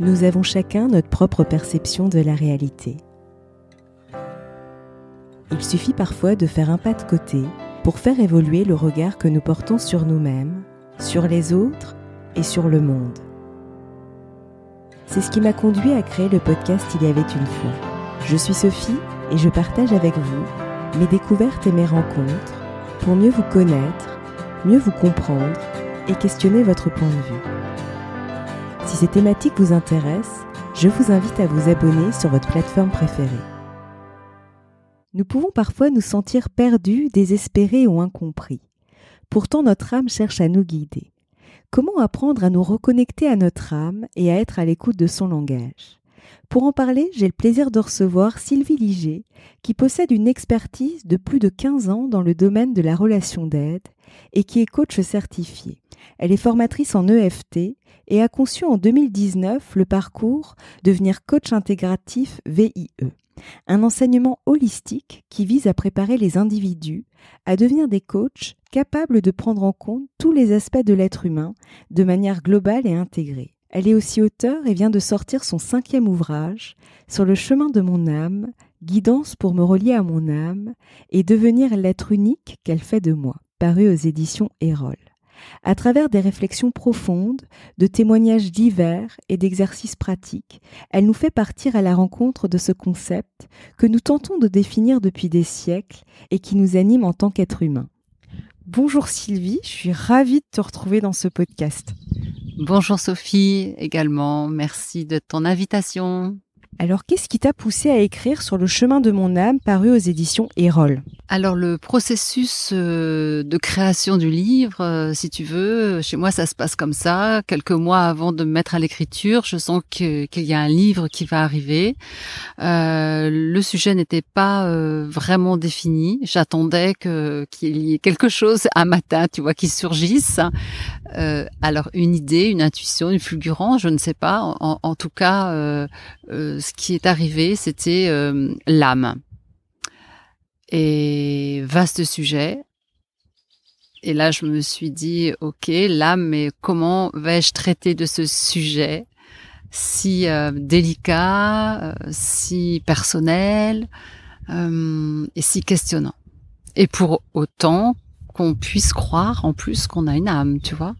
nous avons chacun notre propre perception de la réalité. Il suffit parfois de faire un pas de côté pour faire évoluer le regard que nous portons sur nous-mêmes, sur les autres et sur le monde. C'est ce qui m'a conduit à créer le podcast Il y avait une fois. Je suis Sophie et je partage avec vous mes découvertes et mes rencontres pour mieux vous connaître, mieux vous comprendre et questionner votre point de vue. Si ces thématiques vous intéressent, je vous invite à vous abonner sur votre plateforme préférée. Nous pouvons parfois nous sentir perdus, désespérés ou incompris. Pourtant notre âme cherche à nous guider. Comment apprendre à nous reconnecter à notre âme et à être à l'écoute de son langage pour en parler, j'ai le plaisir de recevoir Sylvie Liger, qui possède une expertise de plus de 15 ans dans le domaine de la relation d'aide et qui est coach certifié. Elle est formatrice en EFT et a conçu en 2019 le parcours Devenir coach intégratif VIE, un enseignement holistique qui vise à préparer les individus à devenir des coachs capables de prendre en compte tous les aspects de l'être humain de manière globale et intégrée. Elle est aussi auteur et vient de sortir son cinquième ouvrage, Sur le chemin de mon âme, guidance pour me relier à mon âme et devenir l'être unique qu'elle fait de moi paru aux éditions Erol. À travers des réflexions profondes, de témoignages divers et d'exercices pratiques, elle nous fait partir à la rencontre de ce concept que nous tentons de définir depuis des siècles et qui nous anime en tant qu'être humain. Bonjour Sylvie, je suis ravie de te retrouver dans ce podcast. Bonjour Sophie également, merci de ton invitation. Alors qu'est-ce qui t'a poussé à écrire sur le chemin de mon âme paru aux éditions Erol alors le processus euh, de création du livre, euh, si tu veux, chez moi ça se passe comme ça. Quelques mois avant de me mettre à l'écriture, je sens qu'il y a un livre qui va arriver. Euh, le sujet n'était pas vraiment défini. J'attendais qu'il y ait quelque chose un matin, tu vois, qui surgisse. alors une idée, une intuition, une fulgurance, je ne sais pas. en tout cas, ce qui est arrivé, c'était l'âme. Et vaste sujet. Et là, je me suis dit, OK, là, mais comment vais-je traiter de ce sujet si euh, délicat, euh, si personnel euh, et si questionnant Et pour autant qu'on puisse croire en plus qu'on a une âme, tu vois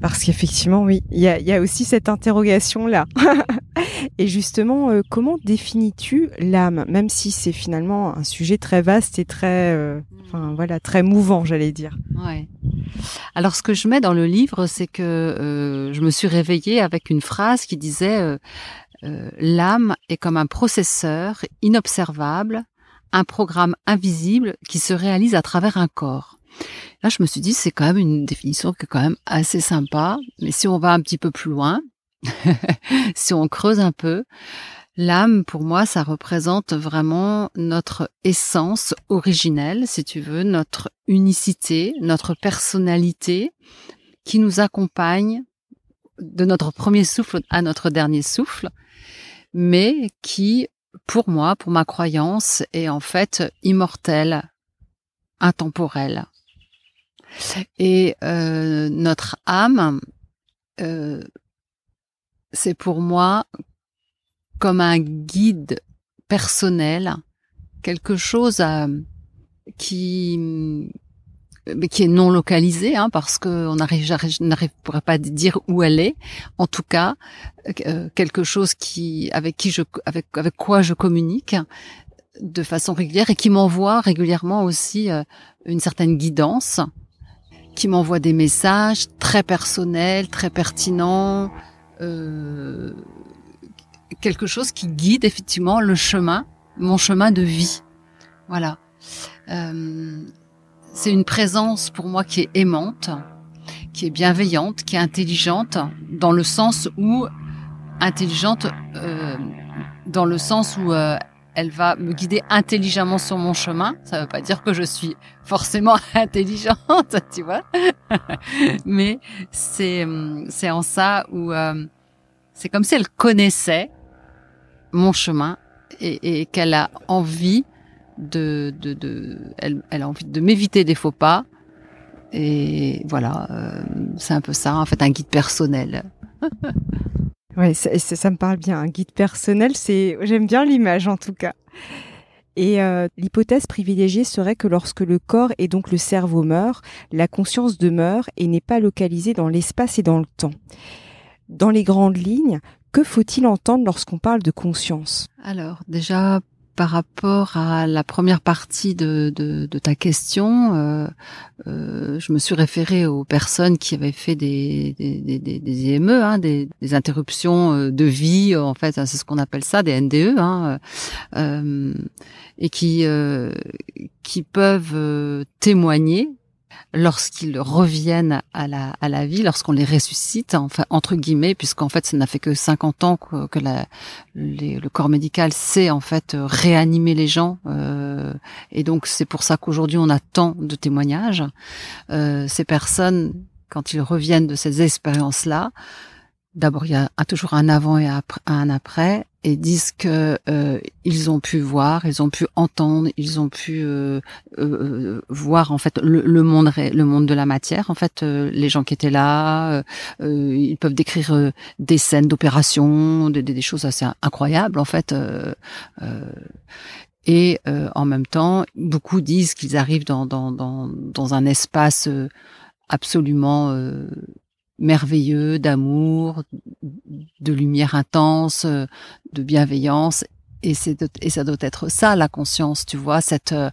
parce qu'effectivement, oui, il y a, aussi cette interrogation-là. et justement, euh, comment définis-tu l'âme, même si c'est finalement un sujet très vaste et très, euh, mm. voilà, très mouvant, j'allais dire. Ouais. Alors, ce que je mets dans le livre, c'est que euh, je me suis réveillée avec une phrase qui disait l'âme est comme un processeur inobservable, un programme invisible qui se réalise à travers un corps. Là, je me suis dit, c'est quand même une définition qui est quand même assez sympa. Mais si on va un petit peu plus loin, si on creuse un peu, l'âme, pour moi, ça représente vraiment notre essence originelle, si tu veux, notre unicité, notre personnalité qui nous accompagne de notre premier souffle à notre dernier souffle, mais qui, pour moi, pour ma croyance, est en fait immortelle, intemporelle. Et euh, notre âme, euh, c'est pour moi comme un guide personnel, quelque chose euh, qui euh, qui est non localisé hein, parce que on n'arrive pas à dire où elle est. En tout cas, euh, quelque chose qui, avec qui je, avec, avec quoi je communique de façon régulière et qui m'envoie régulièrement aussi une certaine guidance qui m'envoie des messages très personnels, très pertinents, euh, quelque chose qui guide effectivement le chemin, mon chemin de vie. Voilà. Euh, c'est une présence pour moi qui est aimante, qui est bienveillante, qui est intelligente, dans le sens où intelligente, euh, dans le sens où elle va me guider intelligemment sur mon chemin. Ça ne veut pas dire que je suis forcément intelligente, tu vois. Mais c'est c'est en ça où euh, c'est comme si elle connaissait mon chemin et, qu'elle a envie de de, elle, a envie de m'éviter des faux pas. Et voilà, euh, c'est un peu ça en fait un guide personnel. Oui, ça, me parle bien. Un guide personnel, c'est j'aime bien l'image en tout cas. Et euh, l'hypothèse privilégiée serait que lorsque le corps et donc le cerveau meurent, la conscience demeure et n'est pas localisée dans l'espace et dans le temps. Dans les grandes lignes, que faut-il entendre lorsqu'on parle de conscience Alors, déjà, par rapport à la première partie de, ta question, euh, euh, je me suis référée aux personnes qui avaient fait des, des, des, IME, hein, des, interruptions euh, de vie, en fait, hein, c'est ce qu'on appelle ça, des NDE, hein, et qui qui peuvent témoigner lorsqu'ils reviennent à la, à la vie, lorsqu'on les ressuscite, enfin entre guillemets, puisqu'en fait ça n'a fait que 50 ans que, le corps médical sait en fait réanimer les gens, euh, et donc c'est pour ça qu'aujourd'hui on a tant de témoignages. Euh, ces personnes, quand ils reviennent de ces expériences-là, d'abord il y a toujours un avant et un après et disent que euh, ils ont pu voir, ils ont pu entendre, ils ont pu euh, euh, voir en fait le, monde le monde de la matière. En fait, les gens qui étaient là, ils peuvent décrire des scènes d'opérations, des, choses assez incroyables en fait. et en même temps, beaucoup disent qu'ils arrivent dans, dans un espace absolument merveilleux d'amour, de lumière intense, euh, de bienveillance. Et, c'est et ça doit être ça la conscience, tu vois, cette euh,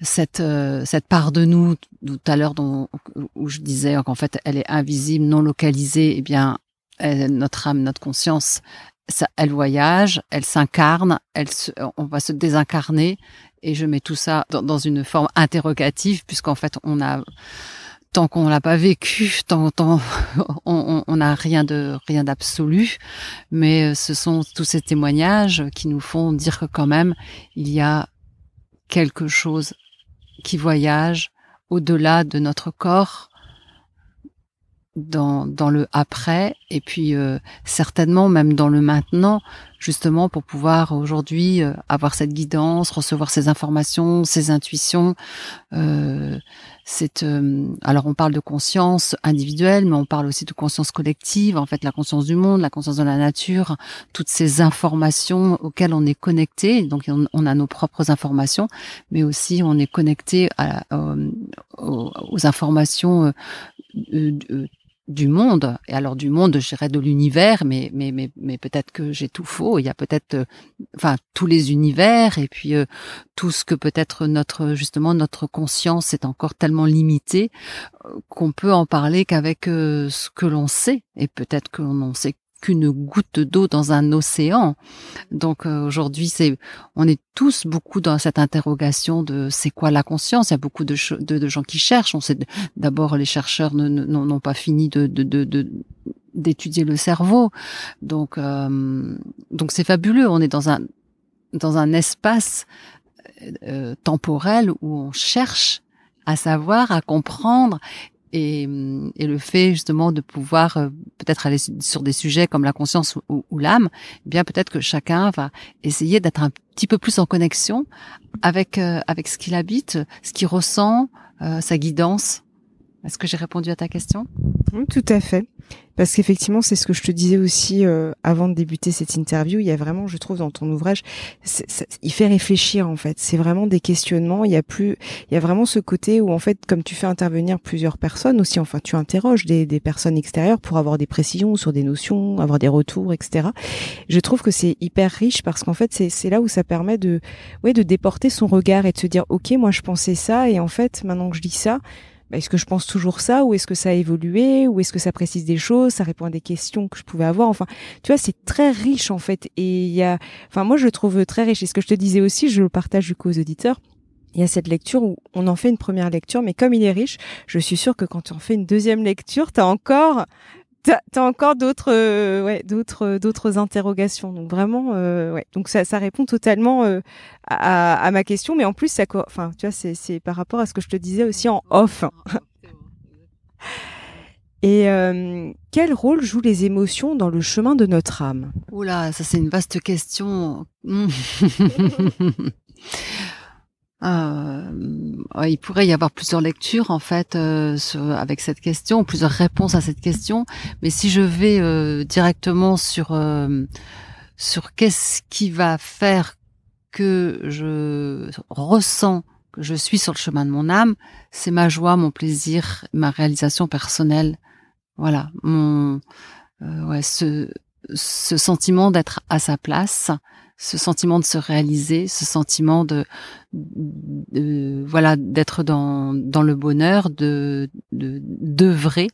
cette euh, cette part de nous tout à l'heure dont où je disais qu'en fait elle est invisible, non localisée. Eh bien, notre âme, notre conscience, ça, elle voyage, elle s'incarne, elle on va se désincarner. Et je mets tout ça dans une forme interrogative puisqu'en fait on a tant qu'on l'a pas vécu, tant, tant on n'a rien de rien d'absolu, mais euh, ce sont tous ces témoignages qui nous font dire que quand même il y a quelque chose qui voyage au-delà de notre corps, dans, dans le après et puis euh, certainement même dans le maintenant justement pour pouvoir aujourd'hui euh, avoir cette guidance recevoir ces informations ces intuitions cette euh, alors on parle de conscience individuelle mais on parle aussi de conscience collective en fait la conscience du monde la conscience de la nature toutes ces informations auxquelles on est connecté donc on, a nos propres informations mais aussi on est connecté à, euh, aux, informations euh, euh du monde, et alors du monde, je de l'univers, mais, mais, mais, mais peut-être que j'ai tout faux, il y a peut-être euh, enfin tous les univers, et puis euh, tout ce que peut-être notre justement notre conscience est encore tellement limitée euh, qu'on peut en parler qu'avec ce que l'on sait, et peut-être que l'on en sait qu'une goutte d'eau dans un océan. Donc euh, aujourd'hui, c'est on est tous beaucoup dans cette interrogation de c'est quoi la conscience. Il y a beaucoup de, de, gens qui cherchent. On sait d'abord les chercheurs n'ont pas fini de, d'étudier le cerveau. Donc euh, donc c'est fabuleux. On est dans un dans un espace euh, temporel où on cherche à savoir, à comprendre et, le fait justement de pouvoir euh, peut-être aller sur des sujets comme la conscience ou, l'âme, eh bien peut-être que chacun va essayer d'être un petit peu plus en connexion avec euh, avec ce qu'il habite, ce qu'il ressent, euh, sa guidance. Est-ce que j'ai répondu à ta question Tout à fait. Parce qu'effectivement, c'est ce que je te disais aussi euh, avant de débuter cette interview. Il y a vraiment, je trouve, dans ton ouvrage, il fait réfléchir en fait. C'est vraiment des questionnements. Il y a plus, il y a vraiment ce côté où en fait, comme tu fais intervenir plusieurs personnes aussi, enfin, tu interroges des, personnes extérieures pour avoir des précisions sur des notions, avoir des retours, etc. Je trouve que c'est hyper riche parce qu'en fait, c'est là où ça permet de, ouais, de déporter son regard et de se dire, ok, moi, je pensais ça, et en fait, maintenant que je dis ça bah, est-ce que je pense toujours ça ou est-ce que ça a évolué ou est-ce que ça précise des choses, ça répond à des questions que je pouvais avoir. Enfin, tu vois, c'est très riche en fait. Et il y a, enfin, moi je le trouve très riche. Et ce que je te disais aussi, je le partage du coup aux auditeurs il y a cette lecture où on en fait une première lecture, mais comme il est riche, je suis sûre que quand tu en fais une deuxième lecture, t'as encore T'as encore d'autres, euh, ouais, d'autres, euh, d'autres interrogations. Donc vraiment, euh, Donc ça, répond totalement à, ma question, mais en plus, enfin, tu vois, c'est, par rapport à ce que je te disais aussi en off. Et quel rôle jouent les émotions dans le chemin de notre âme Oula, ça c'est une vaste question. Euh, il pourrait y avoir plusieurs lectures en fait euh, avec cette question, plusieurs réponses à cette question. Mais si je vais euh, directement sur sur qu'est-ce qui va faire que je ressens que je suis sur le chemin de mon âme, c'est ma joie, mon plaisir, ma réalisation personnelle. Voilà, mon euh, ouais, ce, ce sentiment d'être à sa place, ce sentiment de se réaliser, ce sentiment de, voilà d'être dans, dans le bonheur, de d'œuvrer.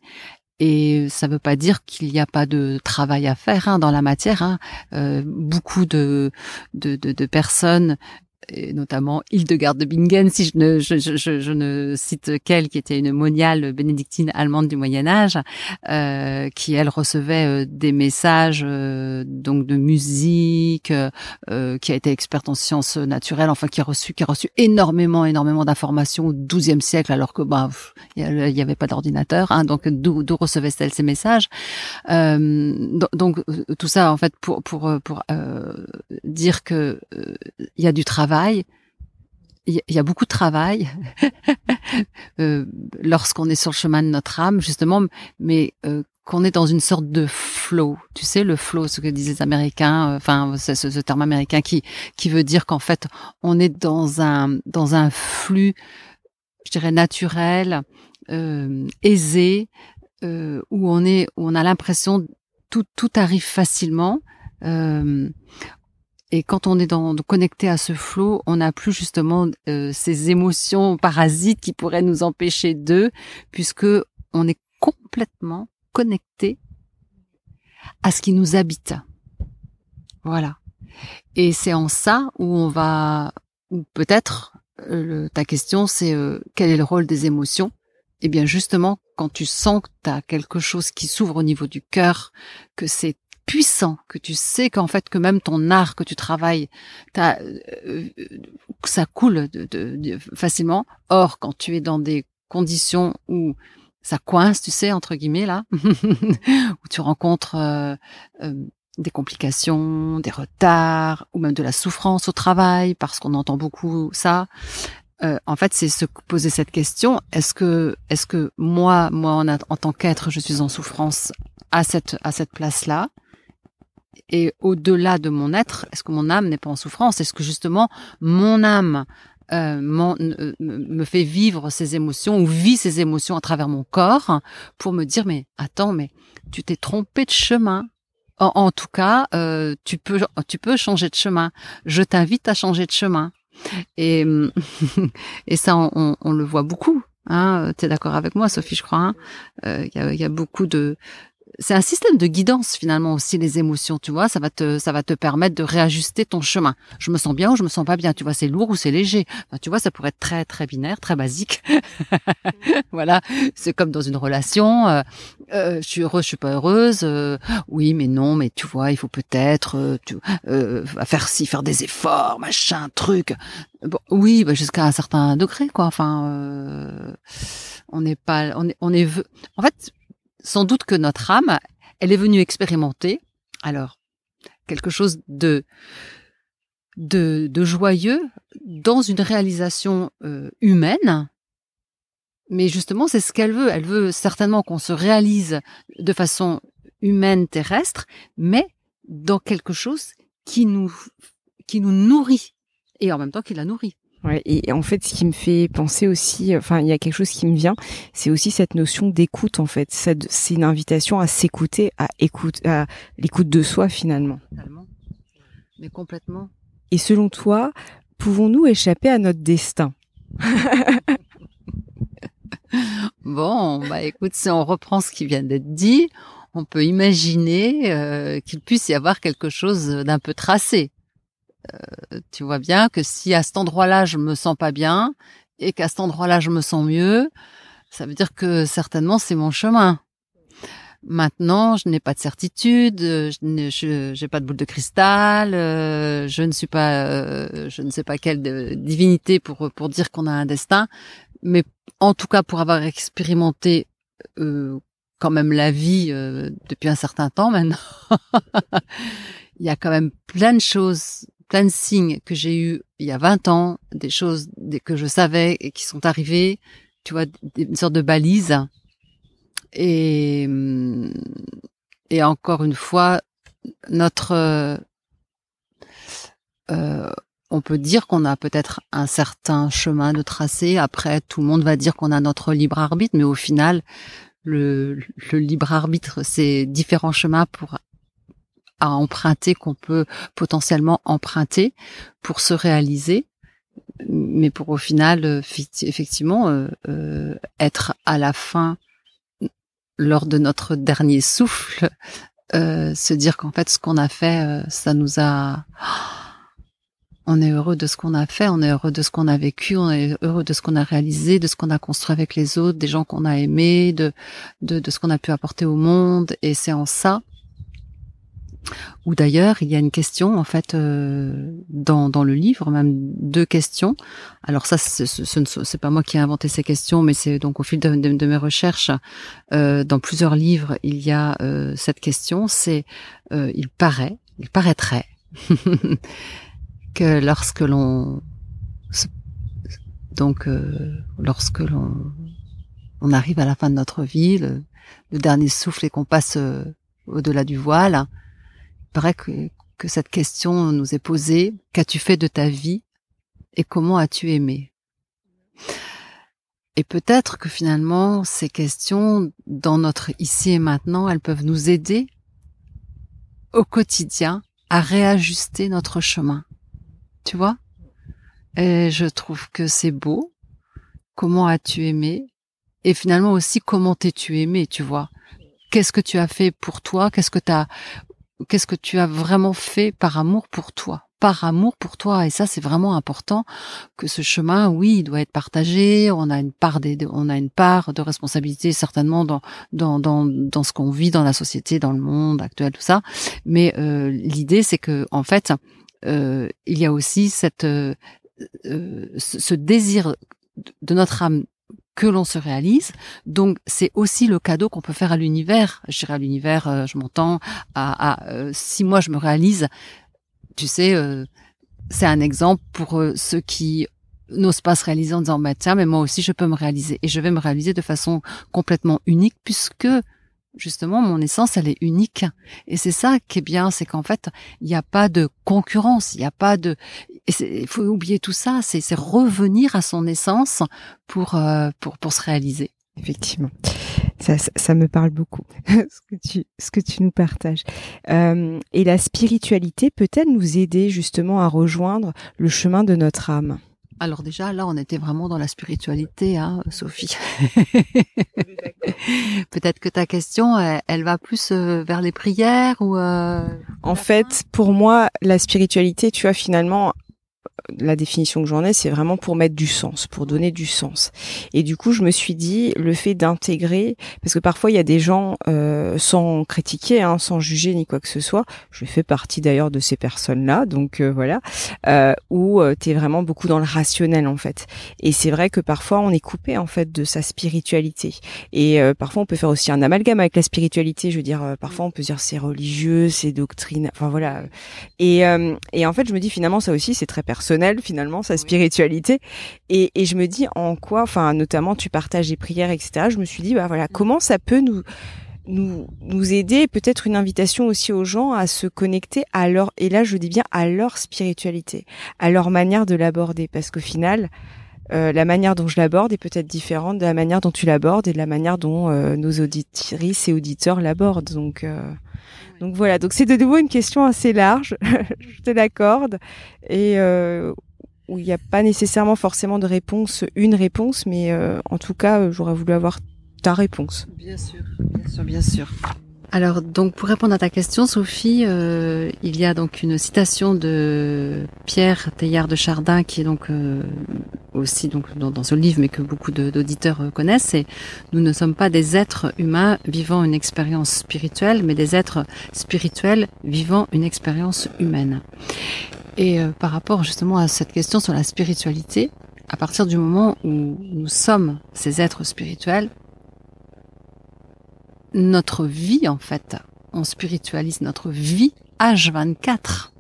et ça ne veut pas dire qu'il n'y a pas de travail à faire hein, dans la matière. Hein. Euh, beaucoup de, de, de, de personnes et notamment Hildegard de Bingen, si je ne, je, je, je ne cite qu'elle, qui était une moniale bénédictine allemande du Moyen Âge, euh, qui elle recevait euh, des messages euh, donc de musique, euh, euh, qui a été experte en sciences naturelles, enfin qui a reçu, qui a reçu énormément, énormément d'informations au XIIe siècle, alors que bah il n'y avait pas d'ordinateur, hein, donc d'où recevait-elle ces messages Donc tout ça en fait pour pour pour dire que il y a du travail il y a beaucoup de travail euh, lorsqu'on est sur le chemin de notre âme, justement, mais euh, qu'on est dans une sorte de flow. Tu sais, le flow, ce que disent les Américains, euh, enfin, c'est ce, terme américain qui, qui veut dire qu'en fait, on est dans un, dans un flux, je dirais, naturel, aisé, où on est, où on a l'impression tout, tout arrive facilement. Euh, et quand on est dans, connecté à ce flot, on n'a plus justement euh, ces émotions parasites qui pourraient nous empêcher d'eux, puisque on est complètement connecté à ce qui nous habite. Voilà. Et c'est en ça où on va, ou peut-être, euh, ta question, c'est euh, quel est le rôle des émotions Eh bien, justement, quand tu sens que tu as quelque chose qui s'ouvre au niveau du cœur, que c'est puissant, que tu sais qu'en fait que même ton art que tu travailles, euh, euh, ça coule de, de, facilement. Or, quand tu es dans des conditions où ça coince, tu sais, entre guillemets, là, où tu rencontres euh, des complications, des retards, ou même de la souffrance au travail, parce qu'on entend beaucoup ça. en fait, c'est se poser cette question est-ce que, est-ce que moi, moi en, en tant qu'être, je suis en souffrance à cette à cette place-là et au-delà de mon être, est-ce que mon âme n'est pas en souffrance Est-ce que justement mon âme euh, euh, me fait vivre ces émotions ou vit ces émotions à travers mon corps pour me dire mais attends mais tu t'es trompé de chemin en, tout cas euh, tu peux tu peux changer de chemin je t'invite à changer de chemin et et ça on, le voit beaucoup hein es d'accord avec moi Sophie je crois hein? il y a beaucoup de c'est un système de guidance finalement aussi les émotions, tu vois, ça va te ça va te permettre de réajuster ton chemin. Je me sens bien ou je me sens pas bien, tu vois, c'est lourd ou c'est léger. tu vois, ça pourrait être très très binaire, très basique. voilà, c'est comme dans une relation, euh, euh je suis heureuse, je suis pas heureuse, euh, oui mais non, mais tu vois, il faut peut-être euh, tu faire ci, faire des efforts, machin, truc. oui, bah, jusqu'à un certain degré quoi. Enfin, on n'est pas, on est, on est, en fait sans doute que notre âme, elle est venue expérimenter, alors, quelque chose de, de, joyeux dans une réalisation euh, humaine. Mais justement, c'est ce qu'elle veut. Elle veut certainement qu'on se réalise de façon humaine, terrestre, mais dans quelque chose qui nous, qui nous nourrit et en même temps qui la nourrit. Ouais, et en fait, ce qui me fait penser aussi, enfin, il y a quelque chose qui me vient, c'est aussi cette notion d'écoute. En fait, c'est une invitation à s'écouter, à écoute, à l'écoute de soi finalement. Mais complètement. Et selon toi, pouvons-nous échapper à notre destin Bon, bah écoute, si on reprend ce qui vient d'être dit, on peut imaginer euh, qu'il puisse y avoir quelque chose d'un peu tracé. Euh, tu vois bien que si à cet endroit-là je me sens pas bien et qu'à cet endroit-là je me sens mieux, ça veut dire que certainement c'est mon chemin. Maintenant, je n'ai pas de certitude, euh, je n'ai pas de boule de cristal, euh, je ne suis pas, je ne sais pas quelle divinité pour pour dire qu'on a un destin, mais en tout cas pour avoir expérimenté quand même la vie depuis un certain temps maintenant, il y a quand même plein de choses signes que j'ai eu il y a 20 ans, des choses que je savais et qui sont arrivées, tu vois, une sorte de balise. Et, mm, encore une fois, notre, euh, euh, on peut dire qu'on a peut-être un certain chemin de tracé. Après, tout le monde va dire qu'on a notre libre arbitre, mais au final, le libre arbitre, c'est différents chemins pour à emprunter, qu'on peut potentiellement emprunter pour se réaliser, mais pour au final, euh, effectivement, euh, euh, être à la fin, lors de notre dernier souffle, se dire qu'en fait, ce qu'on a fait, ça nous a... On est heureux de ce qu'on a fait, on est heureux de ce qu'on a vécu, on est heureux de ce qu'on a réalisé, de ce qu'on a construit avec les autres, des gens qu'on a aimés, de, de, de ce qu'on a pu apporter au monde. Et c'est en ça ou d'ailleurs, il y a une question en fait euh, dans, le livre, même deux questions. Alors ça, ce, ce, c'est pas moi qui ai inventé ces questions, mais c'est donc au fil de, mes recherches, euh, dans plusieurs livres, il y a euh, cette question. C'est il paraît, il paraîtrait que lorsque l'on donc lorsque l'on arrive à la fin de notre vie, le, le dernier souffle et qu'on passe au-delà du voile, paraît que, que cette question nous est posée. Qu'as-tu fait de ta vie et comment as-tu aimé Et peut-être que finalement, ces questions, dans notre ici et maintenant, elles peuvent nous aider au quotidien à réajuster notre chemin. Tu vois Et je trouve que c'est beau. Comment as-tu aimé Et finalement aussi, comment t'es-tu aimé, tu vois Qu'est-ce que tu as fait pour toi Qu'est-ce que tu as qu'est-ce que tu as vraiment fait par amour pour toi par amour pour toi. Et ça, c'est vraiment important que ce chemin, oui, il doit être partagé. On a une part, on a une part de responsabilité certainement dans dans dans, dans ce qu'on vit dans la société, dans le monde actuel, tout ça. Mais euh, l'idée, c'est que en fait, euh, il y a aussi cette euh, ce désir de notre âme que l'on se réalise. Donc c'est aussi le cadeau qu'on peut faire à l'univers. Je dirais à l'univers, euh, je m'entends à, à euh, si moi je me réalise, tu sais, euh, c'est un exemple pour euh, ceux qui n'osent pas se réaliser en disant bah, tiens mais moi aussi je peux me réaliser et je vais me réaliser de façon complètement unique puisque justement mon essence elle est unique et c'est ça qui est bien c'est qu'en fait il n'y a pas de concurrence il n'y a pas de il faut oublier tout ça c'est revenir à son essence pour euh, pour pour se réaliser effectivement ça, ça, me parle beaucoup ce que tu ce que tu nous partages euh, et la spiritualité peut-elle nous aider justement à rejoindre le chemin de notre âme alors déjà, là, on était vraiment dans la spiritualité, hein, Sophie. Peut-être que ta question, euh, elle, va plus euh, vers les prières ou... Euh, en fait, pour moi, la spiritualité, tu vois, finalement, la définition que j'en ai, c'est vraiment pour mettre du sens, pour donner du sens. Et du coup, je me suis dit, le fait d'intégrer, parce que parfois il y a des gens, euh, sans critiquer, hein, sans juger ni quoi que ce soit, je fais partie d'ailleurs de ces personnes-là, donc euh, voilà, euh, où euh, tu es vraiment beaucoup dans le rationnel en fait. Et c'est vrai que parfois on est coupé en fait de sa spiritualité. Et euh, parfois on peut faire aussi un amalgame avec la spiritualité, je veux dire, parfois on peut dire c'est religieux, c'est doctrine, enfin voilà. Et, et en fait, je me dis finalement ça aussi, c'est très personnel finalement, sa spiritualité. Et, je me dis en quoi, enfin notamment tu partages les prières, etc. Je me suis dit bah voilà mm. comment ça peut nous nous, nous aider, peut-être une invitation aussi aux gens à se connecter à leur, et là je dis bien à leur spiritualité, à leur manière de l'aborder, parce qu'au final, euh, la manière dont je l'aborde est peut-être différente de la manière dont tu l'abordes et de la manière dont euh, nos auditrices et auditeurs l'abordent. Donc, euh, donc voilà. Donc c'est de nouveau une question assez large, je te l'accorde, et où il n'y a pas nécessairement forcément de réponse, une réponse, mais en tout cas, j'aurais voulu avoir ta réponse. Bien sûr, bien sûr, bien sûr. Alors, donc, pour répondre à ta question, Sophie, euh, il y a donc une citation de Pierre Teilhard de Chardin, qui est donc euh, aussi donc dans, ce livre, mais que beaucoup d'auditeurs euh, connaissent. C'est nous ne sommes pas des êtres humains vivant une expérience spirituelle, mais des êtres spirituels vivant une expérience humaine. Et par rapport justement à cette question sur la spiritualité, à partir du moment où nous sommes ces êtres spirituels, notre vie en fait. On spiritualise notre vie H24.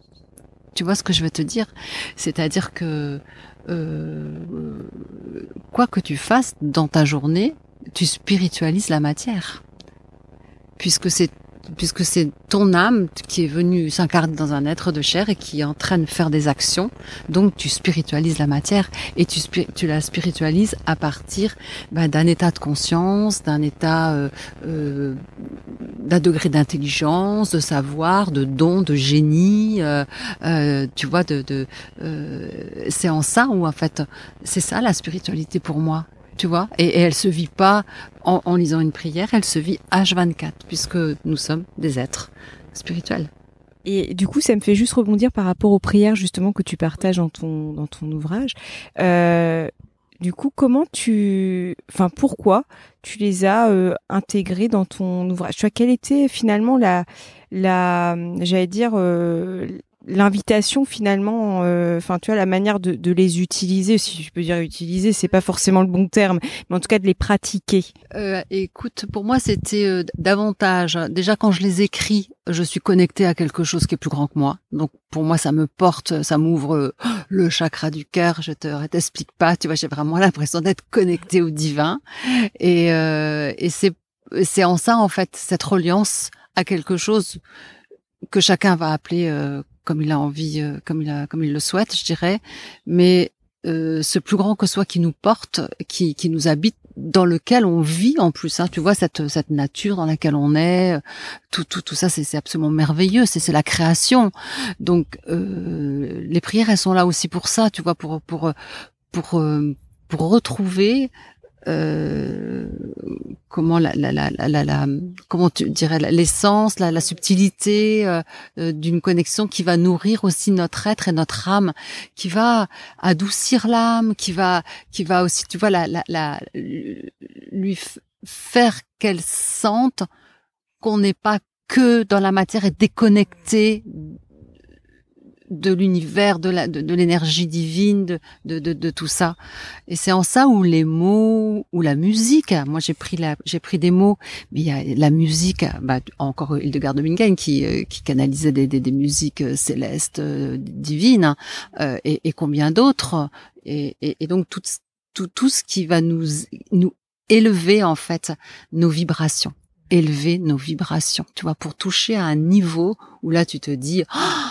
Tu vois ce que je veux te dire C'est-à-dire que euh, quoi que tu fasses dans ta journée, tu spiritualises la matière. Puisque c'est puisque c'est ton âme qui est venue s'incarner dans un être de chair et qui est en train de faire des actions. Donc tu spiritualises la matière et tu, la spiritualises à partir bah, d'un état de conscience, d'un état, euh, euh, d'un degré d'intelligence, de savoir, de don, de génie. Euh, tu vois, de, de c'est en ça où en fait, c'est ça la spiritualité pour moi tu vois. Et, et, elle se vit pas en, lisant une prière, elle se vit H24, puisque nous sommes des êtres spirituels. Et du coup, ça me fait juste rebondir par rapport aux prières justement que tu partages dans ton dans ton ouvrage. Euh, du coup, comment tu, enfin, pourquoi tu les as euh, intégrées dans ton ouvrage Tu vois, quelle était finalement la, la, j'allais dire, euh, l'invitation finalement, euh, enfin tu vois la manière de, de, les utiliser, si je peux dire utiliser, c'est pas forcément le bon terme, mais en tout cas de les pratiquer. Euh, écoute, pour moi c'était euh, davantage. Déjà quand je les écris, je suis connectée à quelque chose qui est plus grand que moi. Donc pour moi ça me porte, ça m'ouvre le chakra du cœur. Je te t'explique pas, tu vois, j'ai vraiment l'impression d'être connectée au divin. Et, et c'est c'est en ça en fait cette reliance à quelque chose que chacun va appeler comme il a envie, euh, comme il a, comme il le souhaite, je dirais. Mais euh, ce plus grand que soit qui nous porte, qui, qui nous habite, dans lequel on vit en plus. Hein. Tu vois cette, cette nature dans laquelle on est, tout tout tout ça, c'est absolument merveilleux. C'est la création. Donc euh, les prières, elles sont là aussi pour ça. Tu vois pour pour pour pour retrouver euh, comment la, la, la, la, comment tu dirais l'essence, la, subtilité euh, euh, d'une connexion qui va nourrir aussi notre être et notre âme, qui va adoucir l'âme, qui va qui va aussi tu vois la, lui faire qu'elle sente qu'on n'est pas que dans la matière et déconnecté de l'univers, de, la, de, l'énergie divine, de, de, tout ça. Et c'est en ça où les mots, ou la musique. Moi, j'ai pris la, j'ai pris des mots, mais il y a la musique. Bah, encore Hildegard de Bingen qui, euh, qui canalisait des, des, musiques euh, célestes, euh, divines, et, combien d'autres. Et, et, donc tout, tout, tout ce qui va nous, nous élever en fait nos vibrations élever nos vibrations, tu vois, pour toucher à un niveau où là tu te dis, oh,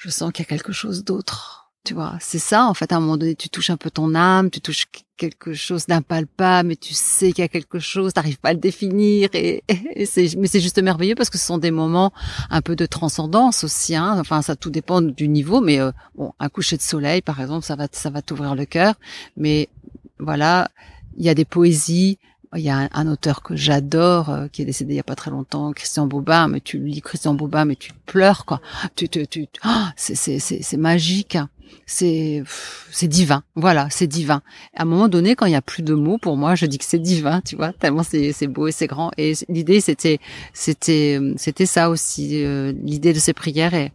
je sens qu'il y a quelque chose d'autre. Tu vois, c'est ça, en fait, à un moment donné, tu touches un peu ton âme, tu touches quelque chose d'impalpable, mais tu sais qu'il y a quelque chose, t'arrives pas à le définir, et, mais c'est juste merveilleux parce que ce sont des moments un peu de transcendance aussi, hein. Enfin, ça tout dépend du niveau, mais euh, bon, un coucher de soleil, par exemple, ça va, ça va t'ouvrir le cœur, mais voilà, il y a des poésies, il y a un, auteur que j'adore, euh, qui est décédé il y a pas très longtemps, Christian Bobin, mais tu lis Christian Bobin, mais tu pleures, quoi. Tu, tu, tu, oh, c'est, c'est, c'est, c'est magique. Hein. C'est, c'est divin. Voilà, c'est divin. À un moment donné, quand il y a plus de mots, pour moi, je dis que c'est divin, tu vois, tellement c'est, c'est beau et c'est grand. Et l'idée, c'était, c'était, c'était ça aussi. Euh, l'idée de ces prières et,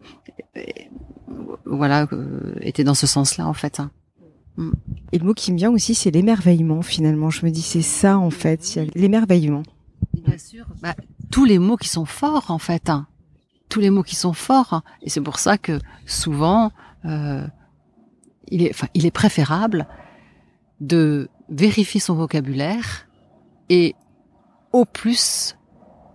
voilà, euh, était dans ce sens-là, en fait. Hein. Mm. Et le mot qui me vient aussi, c'est l'émerveillement finalement. Je me dis, c'est ça en fait, l'émerveillement. Bien sûr. Bah, tous les mots qui sont forts en fait. Hein. Tous les mots qui sont forts. Et c'est pour ça que souvent, euh, il, il est préférable de vérifier son vocabulaire et au plus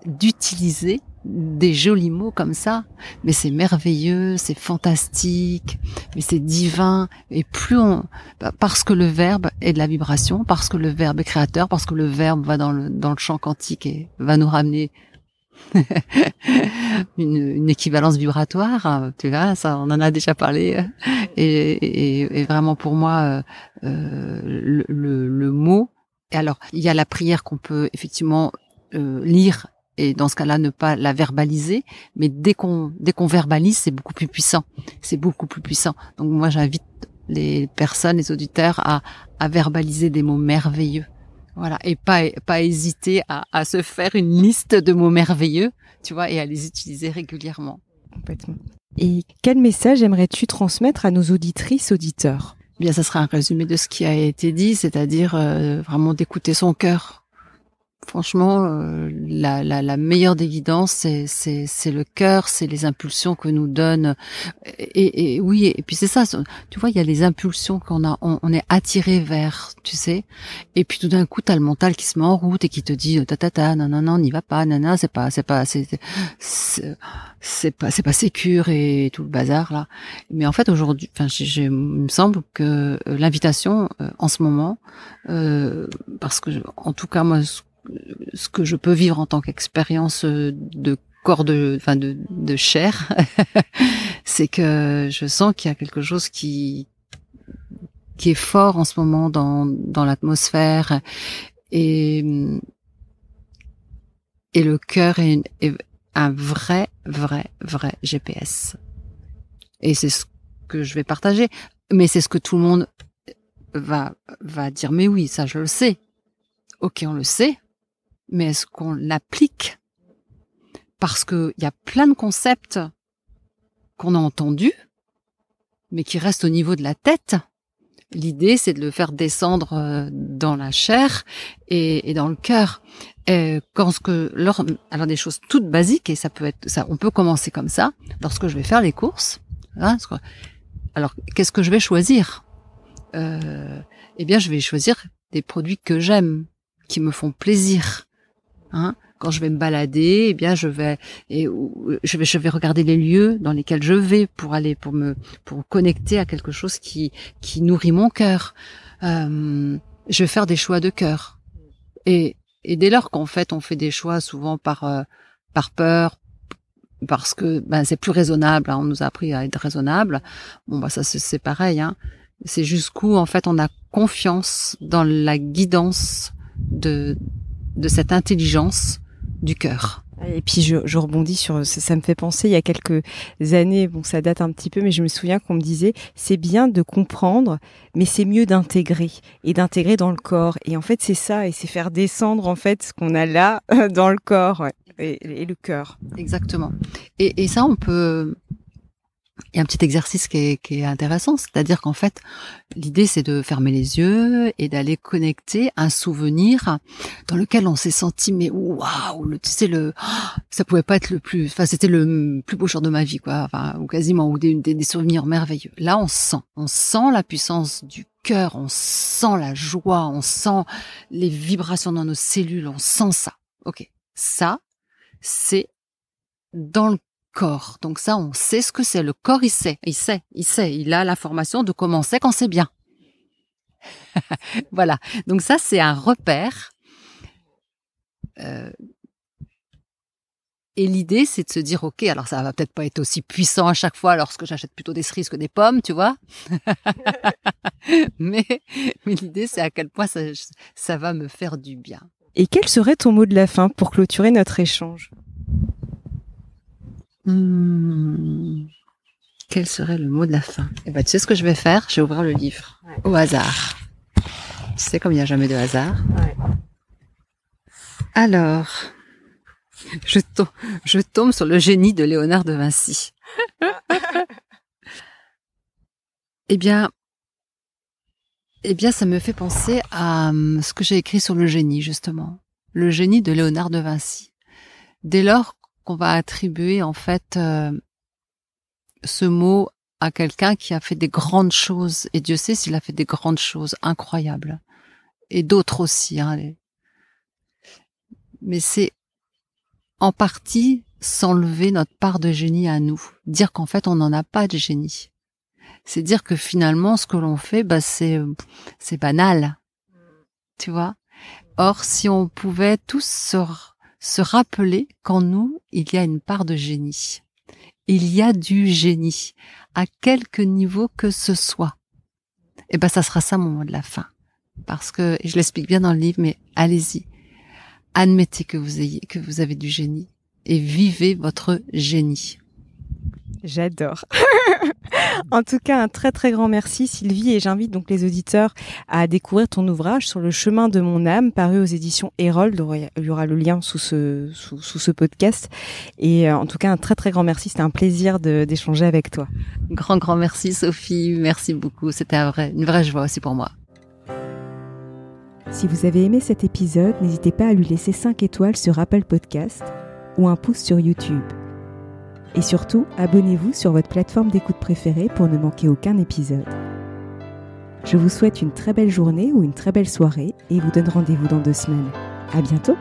d'utiliser des jolis mots comme ça, mais c'est merveilleux, c'est fantastique, mais c'est divin. Et plus on, bah, parce que le verbe est de la vibration, parce que le verbe est créateur, parce que le verbe va dans le dans le chant quantique et va nous ramener une, équivalence vibratoire. Hein, tu vois, ça, on en a déjà parlé. Et, vraiment pour moi, euh, euh, le, mot. Et alors, il y a la prière qu'on peut effectivement euh, lire et dans ce cas-là ne pas la verbaliser. Mais dès qu'on dès qu'on verbalise, c'est beaucoup plus puissant. C'est beaucoup plus puissant. Donc moi j'invite les personnes, les auditeurs à, à verbaliser des mots merveilleux. Voilà, et pas pas hésiter à, à se faire une liste de mots merveilleux, tu vois, et à les utiliser régulièrement. Complètement. Et quel message aimerais-tu transmettre à nos auditrices, auditeurs eh Bien, ça sera un résumé de ce qui a été dit, c'est-à-dire euh, vraiment d'écouter son cœur, Franchement, euh, la, la, la, meilleure des guidances, c'est le cœur, c'est les impulsions que nous donne. Et, et oui, et puis c'est ça. Tu vois, il y a les impulsions qu'on a, on, est attiré vers, tu sais. Et puis tout d'un coup, t'as le mental qui se met en route et qui te dit ta ta ta, non non non, n'y va pas, nana, c'est pas c'est pas c'est c'est pas c'est pas sécure et tout le bazar là. Mais en fait, aujourd'hui, enfin, il me semble que l'invitation euh, en ce moment, euh, parce que en tout cas moi ce que je peux vivre en tant qu'expérience euh, de corps de, enfin de, chair, c'est que je sens qu'il y a quelque chose qui qui est fort en ce moment dans dans l'atmosphère et et le cœur est, un vrai vrai vrai GPS et c'est ce que je vais partager mais c'est ce que tout le monde va va dire mais oui ça je le sais ok on le sait mais est-ce qu'on l'applique Parce qu'il y a plein de concepts qu'on a entendus, mais qui restent au niveau de la tête. L'idée, c'est de le faire descendre euh, dans la chair et, dans le cœur. quand ce que, alors des choses toutes basiques et ça peut être ça, on peut commencer comme ça. Lorsque je vais faire les courses, hein, alors qu'est-ce que je vais choisir euh, Eh bien, je vais choisir des produits que j'aime, qui me font plaisir. Hein. quand je vais me balader, eh bien je vais et je vais je vais regarder les lieux dans lesquels je vais pour aller pour me pour connecter à quelque chose qui qui nourrit mon cœur. Euh, je vais faire des choix de cœur. Et et dès lors qu'en fait on fait des choix souvent par euh, par peur parce que ben c'est plus raisonnable, hein, on nous a appris à être raisonnable. Bon bah ça c'est pareil hein. C'est jusqu'où en fait on a confiance dans la guidance de de cette intelligence du cœur. Et puis je, rebondis sur ça, me fait penser il y a quelques années, bon ça date un petit peu, mais je me souviens qu'on me disait c'est bien de comprendre, mais c'est mieux d'intégrer et d'intégrer dans le corps. Et en fait c'est ça et c'est faire descendre en fait ce qu'on a là dans le corps et, le cœur. Exactement. Et, et ça on peut il y a un petit exercice qui est, qui est intéressant, c'est-à-dire qu'en fait, l'idée c'est de fermer les yeux et d'aller connecter un souvenir dans lequel on s'est senti mais waouh, le tu sais le ça pouvait pas être le plus, enfin c'était le plus beau jour de ma vie quoi, enfin ou quasiment ou des, des, des souvenirs merveilleux. Là on sent, on sent la puissance du cœur, on sent la joie, on sent les vibrations dans nos cellules, on sent ça. Ok, ça c'est dans le corps. Donc ça, on sait ce que c'est. Le corps, il sait, il sait, il sait. Il a l'information de comment c'est quand c'est bien. voilà. Donc ça, c'est un repère. Euh, et l'idée, c'est de se dire, OK, alors ça va peut-être pas être aussi puissant à chaque fois lorsque j'achète plutôt des cerises que des pommes, tu vois. mais, mais l'idée, c'est à quel point ça, ça va me faire du bien. Et quel serait ton mot de la fin pour clôturer notre échange Hmm. quel serait le mot de la fin Eh ben, tu sais ce que je vais faire Je vais ouvrir le livre au hasard. Tu sais comme il n'y a jamais de hasard. Alors, je, je tombe sur le génie de Léonard de Vinci. eh bien, eh bien, ça me fait penser à hum, ce que j'ai écrit sur le génie, justement. Le génie de Léonard de Vinci. Dès lors qu'on va attribuer en fait euh, ce mot à quelqu'un qui a fait des grandes choses. Et Dieu sait s'il a fait des grandes choses incroyables. Et d'autres aussi. Hein, Mais c'est en partie s'enlever notre part de génie à nous. Dire qu'en fait, on n'en a pas de génie. C'est dire que finalement, ce que l'on fait, bah, c'est, c'est banal. Tu vois? Or, si on pouvait tous se se rappeler qu'en nous, il y a une part de génie. Il y a du génie, à quelque niveau que ce soit. Et eh ben, ça sera ça mon mot de la fin. Parce que, je l'explique bien dans le livre, mais allez-y. Admettez que vous ayez, que vous avez du génie et vivez votre génie. J'adore. en tout cas, un très très grand merci Sylvie et j'invite donc les auditeurs à découvrir ton ouvrage sur le chemin de mon âme paru aux éditions Hérold. Il y aura le lien sous ce, sous, ce podcast. Et euh, en tout cas, un très très grand merci. C'était un plaisir d'échanger avec toi. Grand grand merci Sophie. Merci beaucoup. C'était une vraie joie aussi pour moi. Si vous avez aimé cet épisode, n'hésitez pas à lui laisser 5 étoiles sur Apple Podcast ou un pouce sur YouTube. Et surtout, abonnez-vous sur votre plateforme d'écoute préférée pour ne manquer aucun épisode. Je vous souhaite une très belle journée ou une très belle soirée et vous donne rendez-vous dans deux semaines. À bientôt!